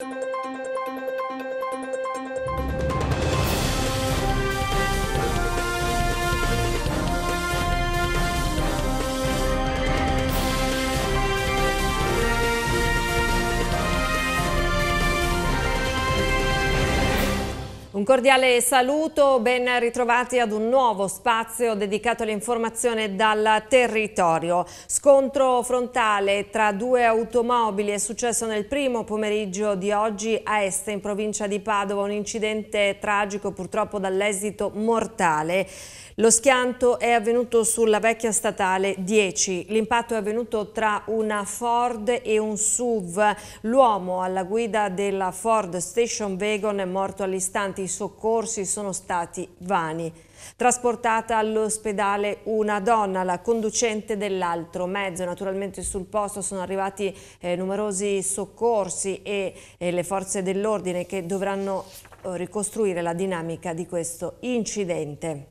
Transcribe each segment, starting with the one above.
Thank you Un cordiale saluto, ben ritrovati ad un nuovo spazio dedicato all'informazione dal territorio. Scontro frontale tra due automobili è successo nel primo pomeriggio di oggi a Est in provincia di Padova, un incidente tragico purtroppo dall'esito mortale. Lo schianto è avvenuto sulla vecchia statale 10. L'impatto è avvenuto tra una Ford e un SUV. L'uomo alla guida della Ford Station Wagon è morto all'istante. I soccorsi sono stati vani. Trasportata all'ospedale una donna, la conducente dell'altro mezzo. Naturalmente sul posto sono arrivati eh, numerosi soccorsi e eh, le forze dell'ordine che dovranno eh, ricostruire la dinamica di questo incidente.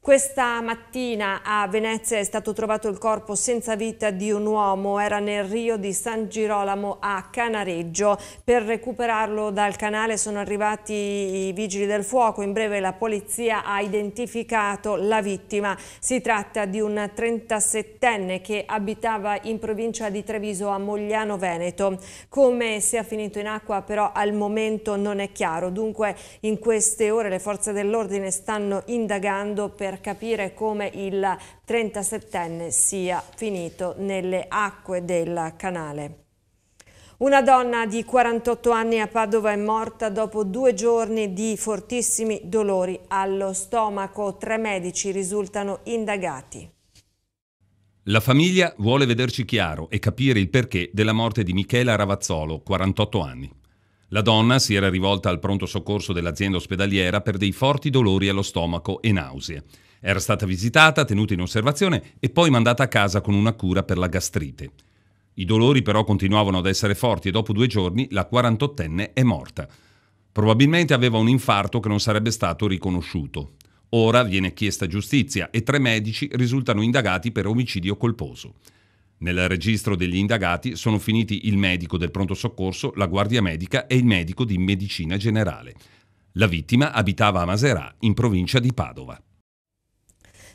Questa mattina a Venezia è stato trovato il corpo senza vita di un uomo, era nel rio di San Girolamo a Canareggio. Per recuperarlo dal canale sono arrivati i vigili del fuoco, in breve la polizia ha identificato la vittima. Si tratta di un 37enne che abitava in provincia di Treviso a Mogliano Veneto. Come sia finito in acqua però al momento non è chiaro, dunque in queste ore le forze dell'ordine stanno indagando per per capire come il 37enne sia finito nelle acque del canale. Una donna di 48 anni a Padova è morta dopo due giorni di fortissimi dolori allo stomaco. Tre medici risultano indagati. La famiglia vuole vederci chiaro e capire il perché della morte di Michela Ravazzolo, 48 anni. La donna si era rivolta al pronto soccorso dell'azienda ospedaliera per dei forti dolori allo stomaco e nausea. Era stata visitata, tenuta in osservazione e poi mandata a casa con una cura per la gastrite. I dolori però continuavano ad essere forti e dopo due giorni la 48enne è morta. Probabilmente aveva un infarto che non sarebbe stato riconosciuto. Ora viene chiesta giustizia e tre medici risultano indagati per omicidio colposo. Nel registro degli indagati sono finiti il medico del pronto soccorso, la guardia medica e il medico di medicina generale. La vittima abitava a Maserà, in provincia di Padova.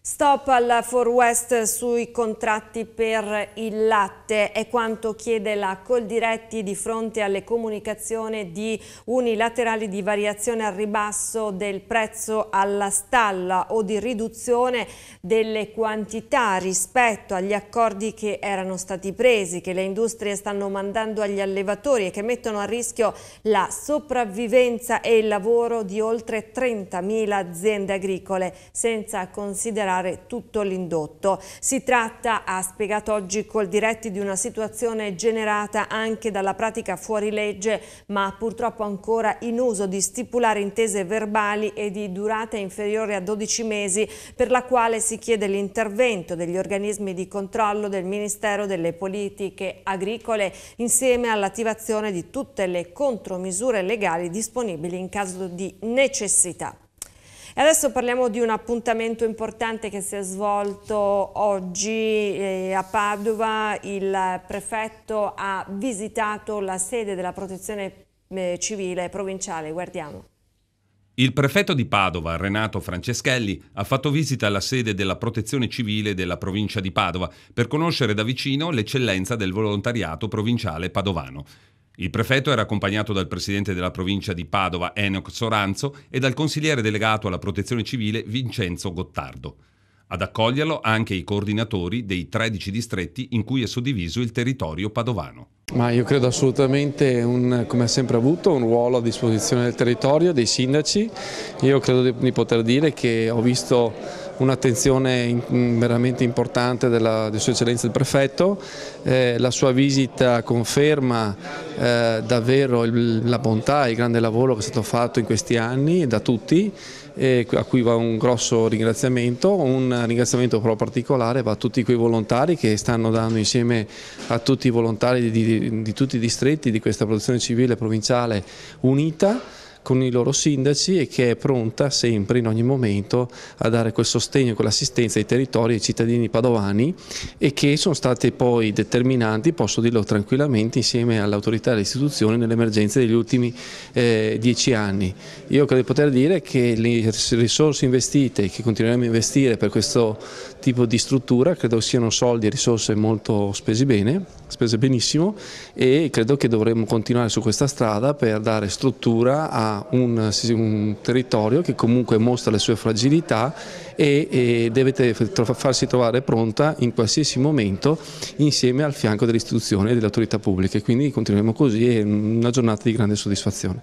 Stop alla For West sui contratti per il latte. Ovviamente è quanto chiede la Coldiretti di fronte alle comunicazioni di unilaterali di variazione al ribasso del prezzo alla stalla o di riduzione delle quantità rispetto agli accordi che erano stati presi, che le industrie stanno mandando agli allevatori e che mettono a rischio la sopravvivenza e il lavoro di oltre 30.000 aziende agricole, senza considerare tutto l'indotto. Si tratta, ha spiegato oggi col diretti di una situazione generata anche dalla pratica fuorilegge, ma purtroppo ancora in uso di stipulare intese verbali e di durata inferiore a 12 mesi, per la quale si chiede l'intervento degli organismi di controllo del Ministero delle Politiche Agricole, insieme all'attivazione di tutte le contromisure legali disponibili in caso di necessità. E adesso parliamo di un appuntamento importante che si è svolto oggi eh, a Padova. Il prefetto ha visitato la sede della protezione eh, civile provinciale. Guardiamo. Il prefetto di Padova, Renato Franceschelli, ha fatto visita alla sede della Protezione Civile della provincia di Padova per conoscere da vicino l'eccellenza del volontariato provinciale padovano. Il prefetto era accompagnato dal presidente della provincia di Padova, Enoch Soranzo, e dal consigliere delegato alla protezione civile, Vincenzo Gottardo. Ad accoglierlo anche i coordinatori dei 13 distretti in cui è suddiviso il territorio padovano. Ma io credo assolutamente, un, come ha sempre avuto, un ruolo a disposizione del territorio, dei sindaci. Io credo di poter dire che ho visto un'attenzione veramente importante della, di Sua Eccellenza il Prefetto, eh, la sua visita conferma eh, davvero il, la bontà e il grande lavoro che è stato fatto in questi anni da tutti eh, a cui va un grosso ringraziamento, un ringraziamento però particolare va a tutti quei volontari che stanno dando insieme a tutti i volontari di, di, di tutti i distretti di questa protezione civile provinciale unita con i loro sindaci e che è pronta sempre in ogni momento a dare quel sostegno, quell'assistenza ai territori e ai cittadini padovani e che sono state poi determinanti, posso dirlo tranquillamente, insieme all'autorità e alle istituzioni nell'emergenza degli ultimi eh, dieci anni. Io credo di poter dire che le risorse investite e che continueremo a investire per questo tipo di struttura credo siano soldi e risorse molto spesi bene, spese benissimo e credo che dovremmo continuare su questa strada per dare struttura a un, un, territorio che comunque mostra le sue fragilità e, e deve farsi trovare pronta in qualsiasi momento insieme al fianco delle istituzioni e delle autorità pubbliche. Quindi continuiamo così è una giornata di grande soddisfazione.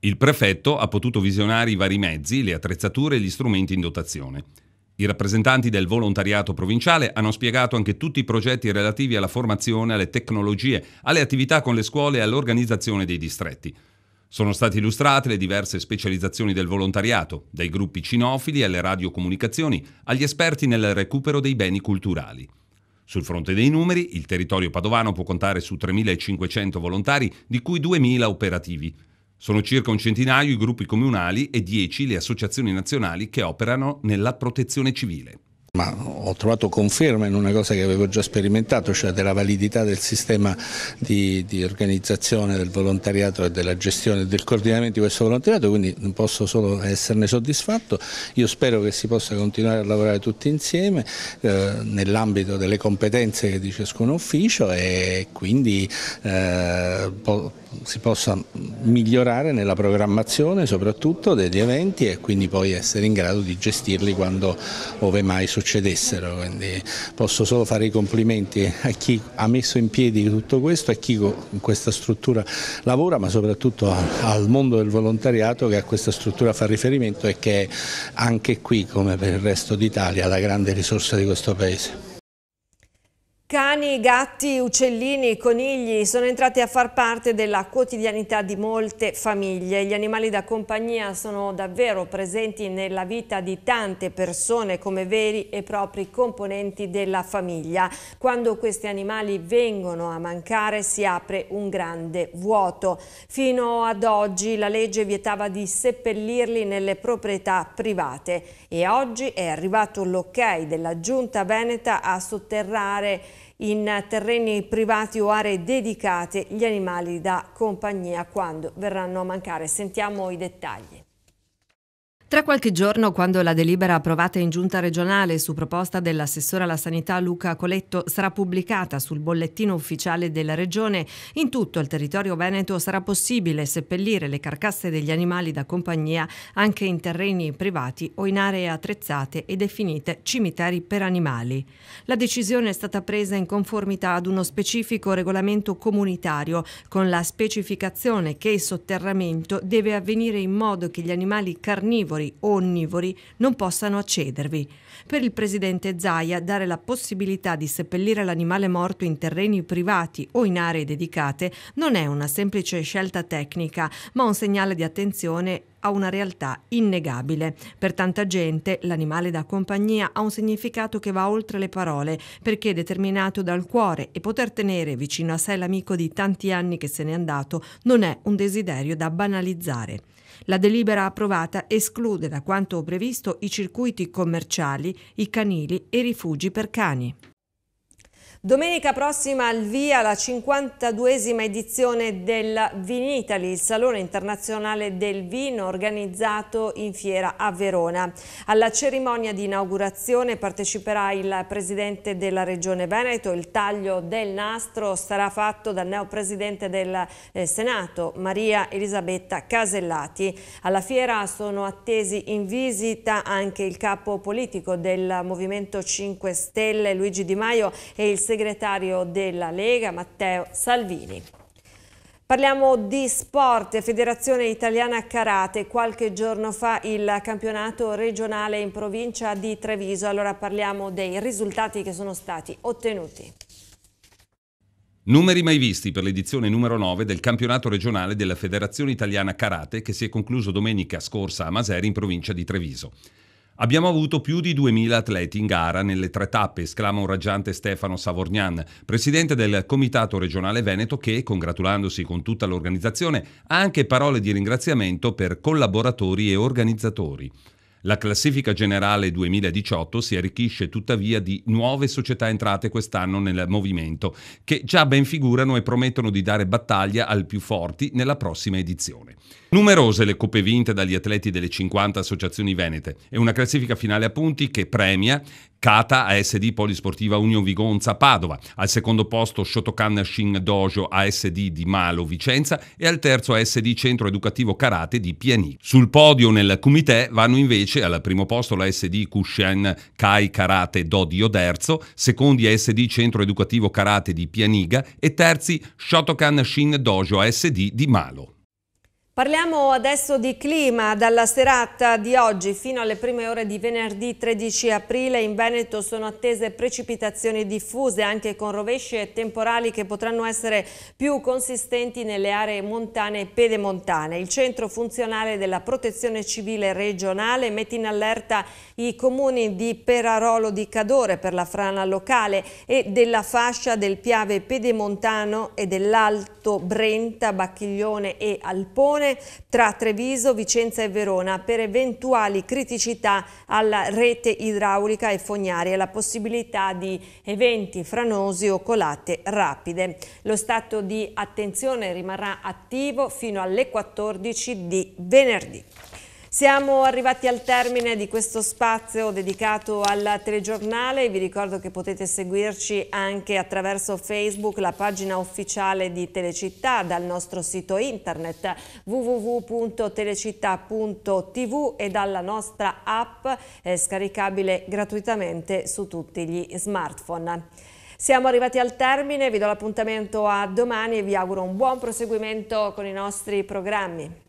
Il prefetto ha potuto visionare i vari mezzi, le attrezzature e gli strumenti in dotazione. I rappresentanti del volontariato provinciale hanno spiegato anche tutti i progetti relativi alla formazione, alle tecnologie, alle attività con le scuole e all'organizzazione dei distretti. Sono state illustrate le diverse specializzazioni del volontariato, dai gruppi cinofili alle radiocomunicazioni, agli esperti nel recupero dei beni culturali. Sul fronte dei numeri, il territorio padovano può contare su 3.500 volontari, di cui 2.000 operativi. Sono circa un centinaio i gruppi comunali e 10 le associazioni nazionali che operano nella protezione civile. Ma ho trovato conferma in una cosa che avevo già sperimentato, cioè della validità del sistema di, di organizzazione del volontariato e della gestione del coordinamento di questo volontariato, quindi non posso solo esserne soddisfatto. Io spero che si possa continuare a lavorare tutti insieme eh, nell'ambito delle competenze di ciascun ufficio e quindi eh, si possa migliorare nella programmazione soprattutto degli eventi e quindi poi essere in grado di gestirli quando ove mai succedessero. Quindi posso solo fare i complimenti a chi ha messo in piedi tutto questo, a chi con questa struttura lavora, ma soprattutto al mondo del volontariato che a questa struttura fa riferimento e che è anche qui, come per il resto d'Italia, la grande risorsa di questo Paese. Cani, gatti, uccellini, conigli sono entrati a far parte della quotidianità di molte famiglie. Gli animali da compagnia sono davvero presenti nella vita di tante persone come veri e propri componenti della famiglia. Quando questi animali vengono a mancare si apre un grande vuoto. Fino ad oggi la legge vietava di seppellirli nelle proprietà private e oggi è arrivato l'ok della Giunta Veneta a sotterrare in terreni privati o aree dedicate gli animali da compagnia quando verranno a mancare. Sentiamo i dettagli. Tra qualche giorno, quando la delibera approvata in giunta regionale su proposta dell'assessore alla sanità Luca Coletto sarà pubblicata sul bollettino ufficiale della regione, in tutto il territorio veneto sarà possibile seppellire le carcasse degli animali da compagnia anche in terreni privati o in aree attrezzate e definite cimiteri per animali. La decisione è stata presa in conformità ad uno specifico regolamento comunitario con la specificazione che il sotterramento deve avvenire in modo che gli animali carnivori onnivori o onnivori non possano accedervi. Per il presidente Zaia dare la possibilità di seppellire l'animale morto in terreni privati o in aree dedicate non è una semplice scelta tecnica, ma un segnale di attenzione a una realtà innegabile. Per tanta gente l'animale da compagnia ha un significato che va oltre le parole perché è determinato dal cuore e poter tenere vicino a sé l'amico di tanti anni che se n'è andato non è un desiderio da banalizzare. La delibera approvata esclude da quanto previsto i circuiti commerciali, i canili e i rifugi per cani. Domenica prossima al via la 52esima edizione del Vinitaly, il Salone Internazionale del Vino organizzato in fiera a Verona. Alla cerimonia di inaugurazione parteciperà il Presidente della Regione Veneto, il taglio del nastro sarà fatto dal neopresidente del eh, Senato Maria Elisabetta Casellati. Alla fiera sono attesi in visita anche il capo politico del Movimento 5 Stelle Luigi Di Maio e il segretario della Lega Matteo Salvini. Parliamo di sport, Federazione Italiana Karate, qualche giorno fa il campionato regionale in provincia di Treviso, allora parliamo dei risultati che sono stati ottenuti. Numeri mai visti per l'edizione numero 9 del campionato regionale della Federazione Italiana Karate che si è concluso domenica scorsa a Maseri in provincia di Treviso. Abbiamo avuto più di 2000 atleti in gara nelle tre tappe, esclama un raggiante Stefano Savornian, presidente del Comitato regionale Veneto che, congratulandosi con tutta l'organizzazione, ha anche parole di ringraziamento per collaboratori e organizzatori. La classifica generale 2018 si arricchisce tuttavia di nuove società entrate quest'anno nel movimento, che già ben figurano e promettono di dare battaglia al più forti nella prossima edizione. Numerose le coppe vinte dagli atleti delle 50 associazioni venete e una classifica finale a punti che premia Kata ASD Polisportiva Union Vigonza Padova, al secondo posto Shotokan Shin Dojo ASD di Malo Vicenza e al terzo ASD Centro Educativo Karate di Piani. Sul podio nel comité vanno invece al primo posto la SD Kushen Kai Karate Dodio Derzo, secondi ASD Centro Educativo Karate di Pianiga e terzi Shotokan Shin Dojo ASD di Malo. Parliamo adesso di clima. Dalla serata di oggi fino alle prime ore di venerdì 13 aprile in Veneto sono attese precipitazioni diffuse anche con rovesce temporali che potranno essere più consistenti nelle aree montane e pedemontane. Il centro funzionale della protezione civile regionale mette in allerta i comuni di Perarolo di Cadore per la frana locale e della fascia del Piave pedemontano e dell'Alto Brenta, Bacchiglione e Alpone discussione tra Treviso, Vicenza e Verona per eventuali criticità alla rete idraulica e fognaria e la possibilità di eventi franosi o colate rapide. Lo stato di attenzione rimarrà attivo fino alle 14 di venerdì. Siamo arrivati al termine di questo spazio dedicato al telegiornale. Vi ricordo che potete seguirci anche attraverso Facebook, la pagina ufficiale di Telecittà, dal nostro sito internet www.telecittà.tv e dalla nostra app eh, scaricabile gratuitamente su tutti gli smartphone. Siamo arrivati al termine, vi do l'appuntamento a domani e vi auguro un buon proseguimento con i nostri programmi.